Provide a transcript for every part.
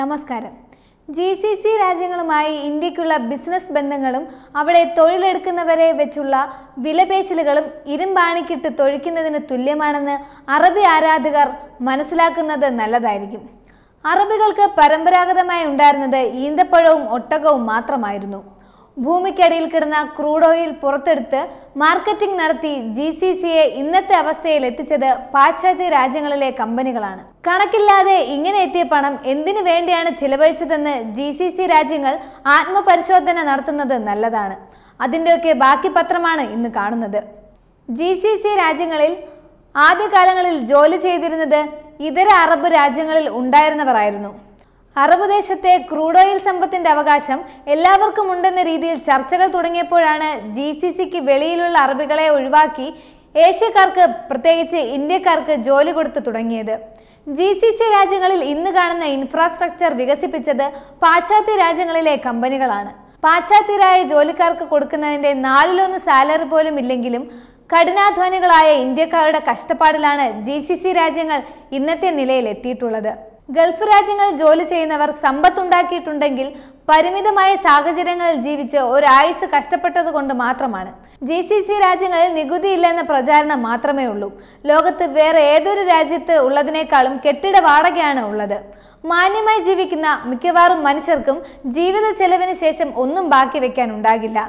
നമസ്കാരം G C C രാജ്യങ്ങളുമായി ഇന്ത്യക്കുള്ള business ബന്ധങ്ങളും അവിടെ തൊഴിലെടുക്കുന്നവരെ വെച്ചുള്ള വിലപേശലുകളും ഇരുമ്പാണിക്കിട്ട് തൊഴിക്കുന്നതിന് തുല്യമാണെന്ന് അറബി ആരാധകർ മനസ്സിലാക്കുന്നത് നല്ലതായിരിക്കും അറബികൾക്ക് പരമ്പരാഗതമായി ഉണ്ടായിരുന്നത് ഈന്തപ്പഴവും ഒട്ടകവും മാത്രമായിരുന്നു ഭൂമിക്കടിയിൽ കിടന്ന ക്രൂഡ് ഓയിൽ പുറത്തെടുത്ത് മാർക്കറ്റിംഗ് നടത്തി ജി സി സിയെ ഇന്നത്തെ അവസ്ഥയിൽ എത്തിച്ചത് പാശ്ചാത്യ രാജ്യങ്ങളിലെ കമ്പനികളാണ് കണക്കില്ലാതെ ഇങ്ങനെ എത്തിയ പണം എന്തിനു വേണ്ടിയാണ് ചിലവഴിച്ചതെന്ന് ജി സി സി രാജ്യങ്ങൾ ആത്മപരിശോധന നടത്തുന്നത് നല്ലതാണ് അതിൻ്റെയൊക്കെ ബാക്കി പത്രമാണ് ഇന്ന് കാണുന്നത് ജി സി സി രാജ്യങ്ങളിൽ ആദ്യകാലങ്ങളിൽ ജോലി ചെയ്തിരുന്നത് ഇതര അറബ് രാജ്യങ്ങളിൽ ഉണ്ടായിരുന്നവരായിരുന്നു അറബ് ദേശത്തെ ക്രൂഡ് ഓയിൽ സമ്പത്തിന്റെ അവകാശം എല്ലാവർക്കും ഉണ്ടെന്ന രീതിയിൽ ചർച്ചകൾ തുടങ്ങിയപ്പോഴാണ് ജി സി സിക്ക് വെളിയിലുള്ള അറബികളെ ഒഴിവാക്കി ഏഷ്യക്കാർക്ക് പ്രത്യേകിച്ച് ഇന്ത്യക്കാർക്ക് ജോലി കൊടുത്തു തുടങ്ങിയത് ജി സി സി രാജ്യങ്ങളിൽ ഇന്ന് കാണുന്ന ഇൻഫ്രാസ്ട്രക്ചർ വികസിപ്പിച്ചത് പാശ്ചാത്യ രാജ്യങ്ങളിലെ കമ്പനികളാണ് പാശ്ചാത്യരായ ജോലിക്കാർക്ക് കൊടുക്കുന്നതിൻ്റെ നാലിലൊന്ന് സാലറി പോലും ഇല്ലെങ്കിലും കഠിനാധ്വാനികളായ ഇന്ത്യക്കാരുടെ കഷ്ടപ്പാടിലാണ് ജി രാജ്യങ്ങൾ ഇന്നത്തെ നിലയിൽ എത്തിയിട്ടുള്ളത് ഗൾഫ് രാജ്യങ്ങളിൽ ജോലി ചെയ്യുന്നവർ സമ്പത്തുണ്ടാക്കിയിട്ടുണ്ടെങ്കിൽ പരിമിതമായ സാഹചര്യങ്ങളിൽ ജീവിച്ച് ഒരായുസ് കഷ്ടപ്പെട്ടത് കൊണ്ട് മാത്രമാണ് ജി സി സി രാജ്യങ്ങളിൽ നികുതിയില്ലെന്ന പ്രചാരണം മാത്രമേ ഉള്ളൂ ലോകത്ത് വേറെ ഏതൊരു രാജ്യത്ത് ഉള്ളതിനേക്കാളും കെട്ടിട വാടകയാണ് ഉള്ളത് മാന്യമായി ജീവിക്കുന്ന മിക്കവാറും മനുഷ്യർക്കും ജീവിത ചെലവിന് ശേഷം ഒന്നും ബാക്കി വെക്കാൻ ഉണ്ടാകില്ല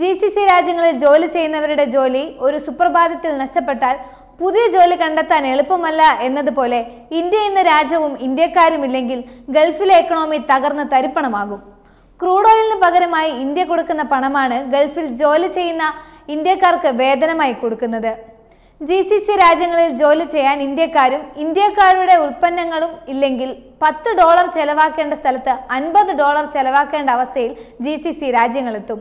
ജി സി സി രാജ്യങ്ങളിൽ ജോലി ചെയ്യുന്നവരുടെ ജോലി ഒരു സുപ്രഭാതത്തിൽ നഷ്ടപ്പെട്ടാൽ പുതിയ ജോലി കണ്ടെത്താൻ എളുപ്പമല്ല എന്നതുപോലെ ഇന്ത്യ എന്ന രാജ്യവും ഇന്ത്യക്കാരും ഇല്ലെങ്കിൽ ഗൾഫിലെ എക്കണോമി തകർന്ന് തരിപ്പണമാകും ക്രൂഡ് ഓയിലിന് പകരമായി ഇന്ത്യ കൊടുക്കുന്ന പണമാണ് ഗൾഫിൽ ജോലി ചെയ്യുന്ന ഇന്ത്യക്കാർക്ക് വേതനമായി കൊടുക്കുന്നത് ജി സി സി രാജ്യങ്ങളിൽ ജോലി ചെയ്യാൻ ഇന്ത്യക്കാരും ഇന്ത്യക്കാരുടെ ഉൽപ്പന്നങ്ങളും ഇല്ലെങ്കിൽ പത്ത് ഡോളർ ചെലവാക്കേണ്ട സ്ഥലത്ത് അൻപത് ഡോളർ ചെലവാക്കേണ്ട അവസ്ഥയിൽ ജി സി സി രാജ്യങ്ങളെത്തും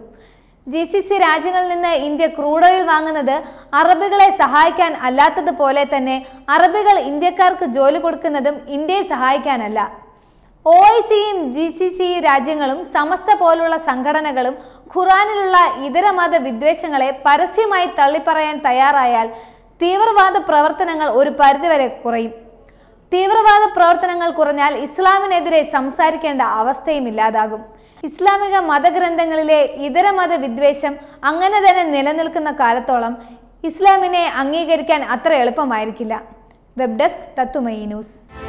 ജി സി സി രാജ്യങ്ങളിൽ നിന്ന് ഇന്ത്യ ക്രൂഡ് ഓയിൽ വാങ്ങുന്നത് അറബികളെ സഹായിക്കാൻ അല്ലാത്തതുപോലെ തന്നെ അറബികൾ ഇന്ത്യക്കാർക്ക് ജോലി കൊടുക്കുന്നതും ഇന്ത്യയെ സഹായിക്കാനല്ല ഒ ഐ സിയും ജി സി സി രാജ്യങ്ങളും സമസ്ത പോലുള്ള സംഘടനകളും ഖുറാനിലുള്ള ഇതര മത വിദ്വേഷങ്ങളെ പരസ്യമായി തള്ളിപ്പറയാൻ തയ്യാറായാൽ തീവ്രവാദ പ്രവർത്തനങ്ങൾ ഒരു പരിധിവരെ കുറയും തീവ്രവാദ പ്രവർത്തനങ്ങൾ കുറഞ്ഞാൽ ഇസ്ലാമിനെതിരെ സംസാരിക്കേണ്ട അവസ്ഥയും ഇല്ലാതാകും ഇസ്ലാമിക മതഗ്രന്ഥങ്ങളിലെ ഇതര മത വിദ്വേഷം അങ്ങനെ തന്നെ നിലനിൽക്കുന്ന കാലത്തോളം ഇസ്ലാമിനെ അംഗീകരിക്കാൻ അത്ര എളുപ്പമായിരിക്കില്ല വെബ് ഡെസ്ക് തത്തുമയി ന്യൂസ്